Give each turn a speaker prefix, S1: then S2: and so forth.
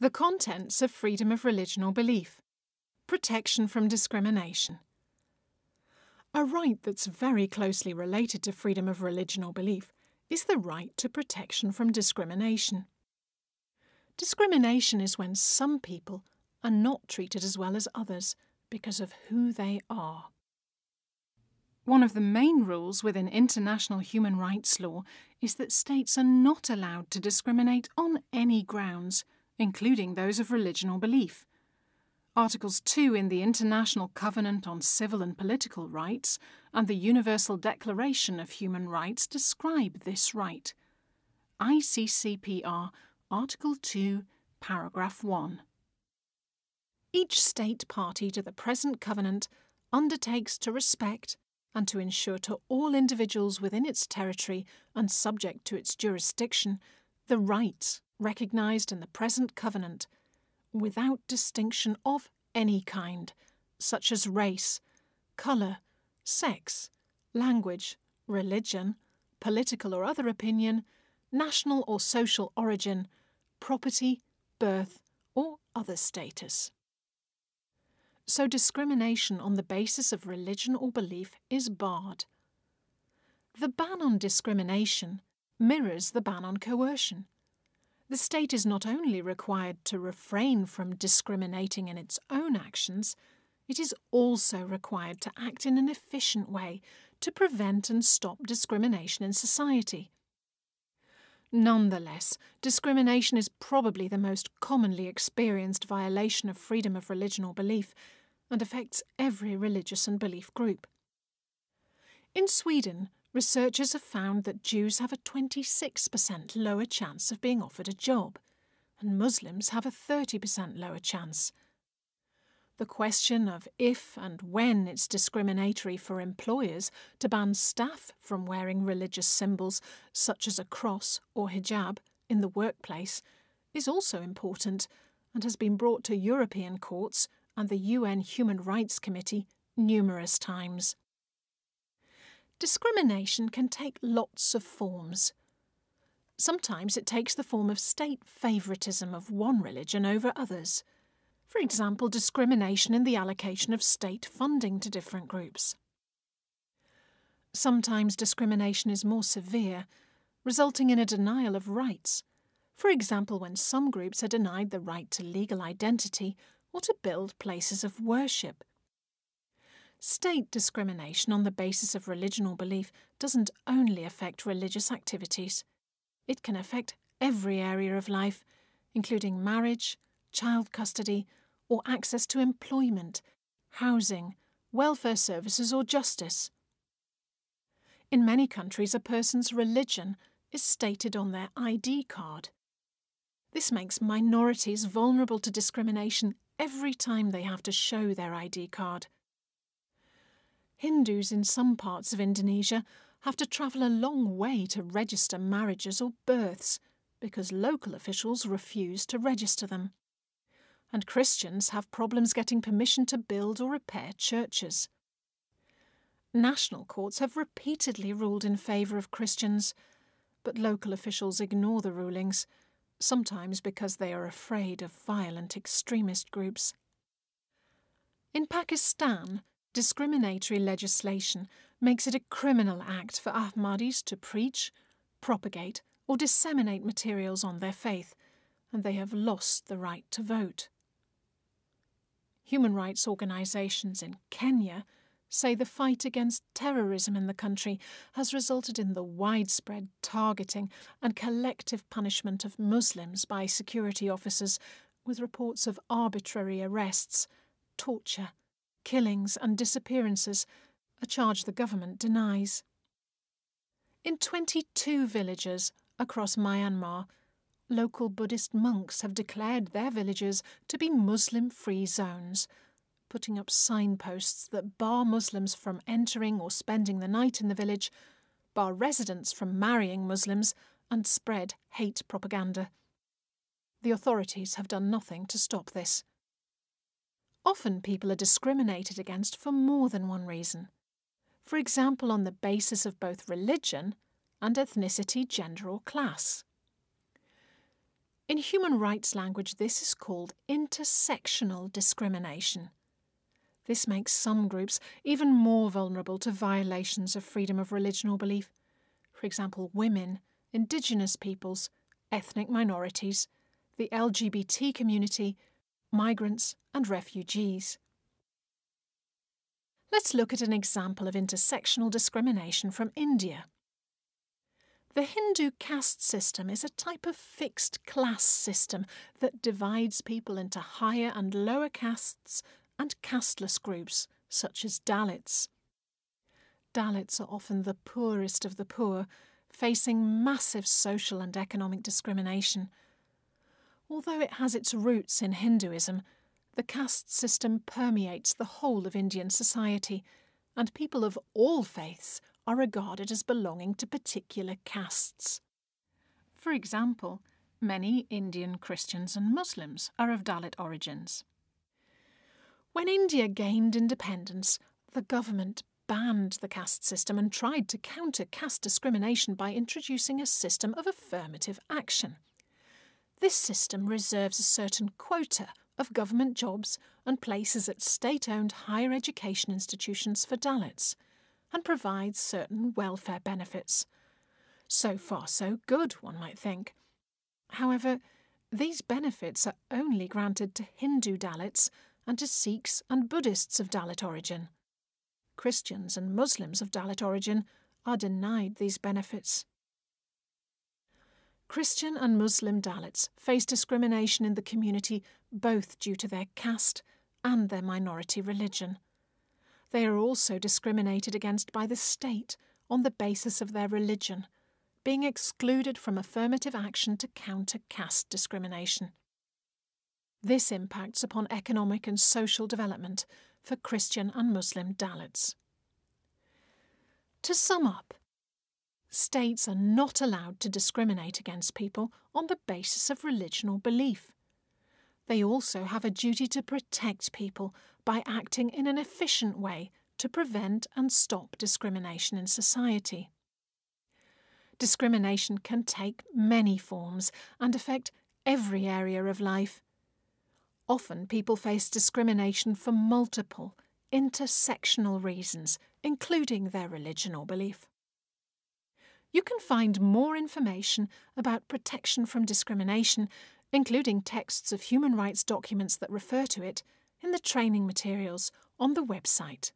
S1: the contents of freedom of religion or belief, protection from discrimination. A right that's very closely related to freedom of religion or belief is the right to protection from discrimination. Discrimination is when some people are not treated as well as others because of who they are. One of the main rules within international human rights law is that states are not allowed to discriminate on any grounds including those of religion or belief. Articles 2 in the International Covenant on Civil and Political Rights and the Universal Declaration of Human Rights describe this right. ICCPR, Article 2, Paragraph 1. Each state party to the present covenant undertakes to respect and to ensure to all individuals within its territory and subject to its jurisdiction the rights recognised in the present covenant, without distinction of any kind, such as race, colour, sex, language, religion, political or other opinion, national or social origin, property, birth, or other status. So discrimination on the basis of religion or belief is barred. The ban on discrimination mirrors the ban on coercion. The state is not only required to refrain from discriminating in its own actions, it is also required to act in an efficient way to prevent and stop discrimination in society. Nonetheless, discrimination is probably the most commonly experienced violation of freedom of religion or belief and affects every religious and belief group. In Sweden, researchers have found that Jews have a 26% lower chance of being offered a job, and Muslims have a 30% lower chance. The question of if and when it's discriminatory for employers to ban staff from wearing religious symbols such as a cross or hijab in the workplace is also important and has been brought to European courts and the UN Human Rights Committee numerous times. Discrimination can take lots of forms. Sometimes it takes the form of state favouritism of one religion over others. For example, discrimination in the allocation of state funding to different groups. Sometimes discrimination is more severe, resulting in a denial of rights. For example, when some groups are denied the right to legal identity or to build places of worship State discrimination on the basis of religion or belief doesn't only affect religious activities. It can affect every area of life, including marriage, child custody, or access to employment, housing, welfare services, or justice. In many countries, a person's religion is stated on their ID card. This makes minorities vulnerable to discrimination every time they have to show their ID card. Hindus in some parts of Indonesia have to travel a long way to register marriages or births because local officials refuse to register them. And Christians have problems getting permission to build or repair churches. National courts have repeatedly ruled in favour of Christians, but local officials ignore the rulings, sometimes because they are afraid of violent extremist groups. In Pakistan, discriminatory legislation makes it a criminal act for Ahmadis to preach, propagate, or disseminate materials on their faith, and they have lost the right to vote. Human rights organisations in Kenya say the fight against terrorism in the country has resulted in the widespread targeting and collective punishment of Muslims by security officers, with reports of arbitrary arrests, torture, killings and disappearances, a charge the government denies. In 22 villages across Myanmar, local Buddhist monks have declared their villages to be Muslim free zones, putting up signposts that bar Muslims from entering or spending the night in the village, bar residents from marrying Muslims, and spread hate propaganda. The authorities have done nothing to stop this. Often people are discriminated against for more than one reason. For example, on the basis of both religion and ethnicity, gender, or class. In human rights language, this is called intersectional discrimination. This makes some groups even more vulnerable to violations of freedom of religion or belief, for example, women, indigenous peoples, ethnic minorities, the LGBT community, migrants, and refugees. Let's look at an example of intersectional discrimination from India. The Hindu caste system is a type of fixed class system that divides people into higher and lower castes and casteless groups, such as Dalits. Dalits are often the poorest of the poor, facing massive social and economic discrimination Although it has its roots in Hinduism, the caste system permeates the whole of Indian society, and people of all faiths are regarded as belonging to particular castes. For example, many Indian Christians and Muslims are of Dalit origins. When India gained independence, the government banned the caste system and tried to counter caste discrimination by introducing a system of affirmative action, this system reserves a certain quota of government jobs and places at state owned higher education institutions for Dalits and provides certain welfare benefits. So far, so good, one might think. However, these benefits are only granted to Hindu Dalits and to Sikhs and Buddhists of Dalit origin. Christians and Muslims of Dalit origin are denied these benefits. Christian and Muslim Dalits face discrimination in the community both due to their caste and their minority religion. They are also discriminated against by the state on the basis of their religion, being excluded from affirmative action to counter caste discrimination. This impacts upon economic and social development for Christian and Muslim Dalits. To sum up, states are not allowed to discriminate against people on the basis of religion or belief. They also have a duty to protect people by acting in an efficient way to prevent and stop discrimination in society. Discrimination can take many forms and affect every area of life. Often people face discrimination for multiple, intersectional reasons, including their religion or belief you can find more information about protection from discrimination, including texts of human rights documents that refer to it, in the training materials on the website.